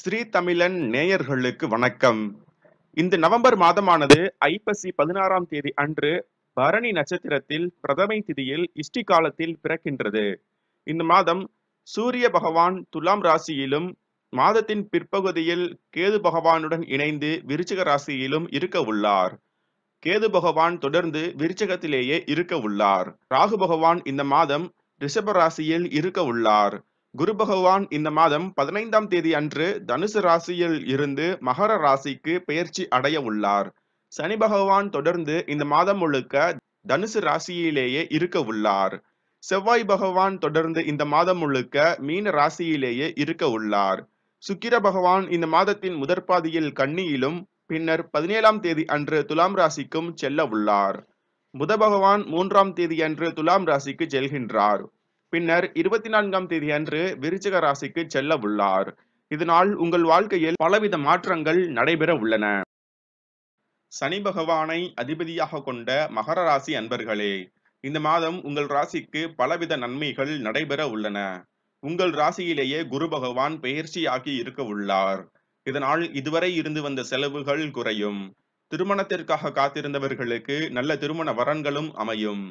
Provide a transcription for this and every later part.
ஸ்ரீ தமிழன் நேயர்களுக்கு வணக்கம் இந்த நவம்பர் மாதமானது ஐப்பசி பதினாறாம் தேதி அன்று பரணி நட்சத்திரத்தில் பிரதமை திதியில் இஷ்டி காலத்தில் பிறக்கின்றது இந்த மாதம் சூரிய பகவான் துலாம் ராசியிலும் மாதத்தின் பிற்பகுதியில் கேது பகவானுடன் இணைந்து விருச்சிக ராசியிலும் இருக்க உள்ளார் கேது பகவான் தொடர்ந்து விருச்சகத்திலேயே இருக்க உள்ளார் ராகு பகவான் இந்த மாதம் ரிஷப ராசியில் இருக்க உள்ளார் குரு பகவான் இந்த மாதம் பதினைந்தாம் தேதி அன்று தனுசு ராசியில் இருந்து மகர ராசிக்கு பெயர்ச்சி அடைய உள்ளார் சனி பகவான் தொடர்ந்து இந்த மாதம் முழுக்க தனுசு ராசியிலேயே இருக்க உள்ளார் செவ்வாய் பகவான் தொடர்ந்து இந்த மாதம் முழுக்க மீன ராசியிலேயே இருக்க உள்ளார் சுக்கிர பகவான் இந்த மாதத்தின் முதற்பாதியில் கன்னியிலும் பின்னர் பதினேழாம் தேதி அன்று துலாம் ராசிக்கும் செல்ல உள்ளார் புத பகவான் மூன்றாம் தேதி அன்று துலாம் ராசிக்கு செல்கின்றார் பின்னர் இருபத்தி நான்காம் தேதி அன்று விருச்சிக ராசிக்கு செல்ல உள்ளார் இதனால் உங்கள் வாழ்க்கையில் பலவித மாற்றங்கள் நடைபெற உள்ளன சனி பகவானை அதிபதியாக கொண்ட மகர ராசி அன்பர்களே இந்த மாதம் உங்கள் ராசிக்கு பலவித நன்மைகள் நடைபெற உள்ளன உங்கள் ராசியிலேயே குரு பகவான் பெயர்ச்சியாகி இருக்க உள்ளார் இதனால் இதுவரை இருந்து வந்த செலவுகள் குறையும் திருமணத்திற்காக காத்திருந்தவர்களுக்கு நல்ல திருமண வரன்களும் அமையும்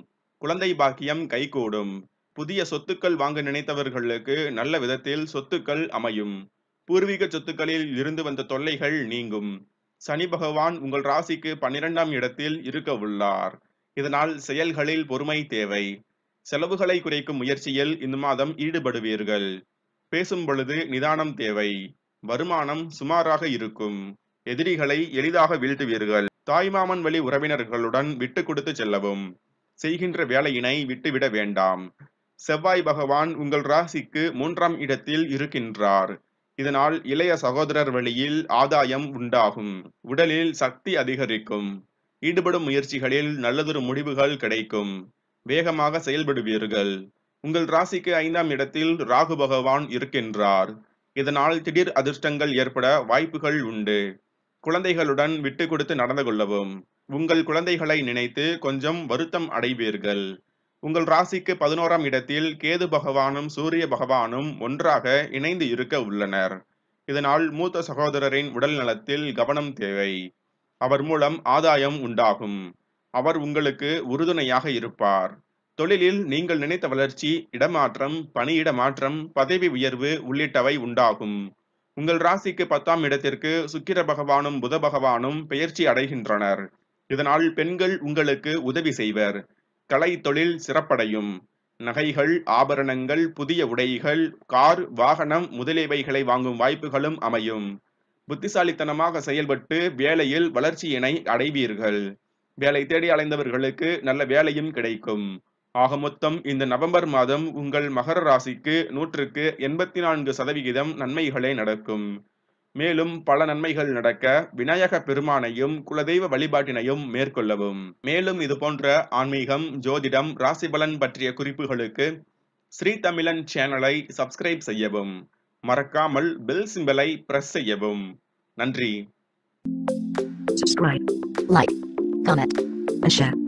குழந்தை பாக்கியம் கைகூடும் புதிய சொத்துக்கள் வாங்க நினைத்தவர்களுக்கு நல்ல விதத்தில் சொத்துக்கள் அமையும் பூர்வீக சொத்துக்களில் இருந்து வந்த தொல்லைகள் நீங்கும் சனி பகவான் உங்கள் ராசிக்கு பன்னிரெண்டாம் இடத்தில் இருக்க உள்ளார் இதனால் செயல்களில் பொறுமை தேவை செலவுகளை குறைக்கும் முயற்சியில் இந்த மாதம் ஈடுபடுவீர்கள் பேசும் பொழுது நிதானம் தேவை வருமானம் சுமாராக இருக்கும் எதிரிகளை எளிதாக வீழ்த்துவீர்கள் தாய்மாமன் வழி உறவினர்களுடன் விட்டு கொடுத்து செல்லவும் செய்கின்ற வேலையினை விட்டுவிட வேண்டாம் செவ்வாய் பகவான் உங்கள் ராசிக்கு மூன்றாம் இடத்தில் இருக்கின்றார் இதனால் இளைய சகோதரர் வழியில் ஆதாயம் உண்டாகும் உடலில் சக்தி அதிகரிக்கும் ஈடுபடும் முயற்சிகளில் நல்லதொரு முடிவுகள் கிடைக்கும் வேகமாக செயல்படுவீர்கள் உங்கள் ராசிக்கு ஐந்தாம் இடத்தில் ராகு பகவான் இருக்கின்றார் இதனால் திடீர் அதிர்ஷ்டங்கள் ஏற்பட வாய்ப்புகள் உண்டு குழந்தைகளுடன் விட்டு கொடுத்து நடந்து கொள்ளவும் உங்கள் குழந்தைகளை நினைத்து கொஞ்சம் வருத்தம் அடைவீர்கள் உங்கள் ராசிக்கு பதினோராம் இடத்தில் கேது பகவானும் சூரிய பகவானும் ஒன்றாக இணைந்து இருக்க உள்ளனர் இதனால் மூத்த சகோதரரின் உடல் நலத்தில் கவனம் தேவை அவர் மூலம் ஆதாயம் உண்டாகும் அவர் உங்களுக்கு உறுதுணையாக இருப்பார் தொழிலில் நீங்கள் நினைத்த வளர்ச்சி இடமாற்றம் பணியிட மாற்றம் பதவி உயர்வு உள்ளிட்டவை உண்டாகும் உங்கள் ராசிக்கு பத்தாம் இடத்திற்கு சுக்கிர பகவானும் புத பகவானும் பெயர்ச்சி அடைகின்றனர் இதனால் பெண்கள் உங்களுக்கு உதவி செய்வர் தொழில் சிறப்படையும். நகைகள், ஆபரணங்கள், புதிய உடைகள், கார், வாகனம் முதலியவைகளை வாங்கும் வாய்ப்புகளும் அமையும். புத்திசாலித்தனமாக செயல்பட்டு வேலையில் வளர்ச்சியினை அடைவீர்கள். வேலை தேடி அலைந்தவர்களுக்கு நல்ல வேலையும் கிடைக்கும். ஆக மொத்தம் இந்த நவம்பர் மாதம் உங்கள் மகர ராசிக்கு நூற்றுக்கு எண்பத்தி நான்கு சதவிகிதம் நன்மைகளே நடக்கும் மேலும் பல நன்மைகள் நடக்க விநாயக பெருமானையும் குலதெய்வ வழிபாட்டினையும் மேற்கொள்ளவும் மேலும் இது போன்ற ஆன்மீகம் ஜோதிடம் ராசிபலன் பற்றிய குறிப்புகளுக்கு ஸ்ரீ தமிழன் சேனலை சப்ஸ்கிரைப் செய்யவும் மறக்காமல் பெல் சிம்பலை பிரஸ் செய்யவும் நன்றி Subscribe, like, comment, and share.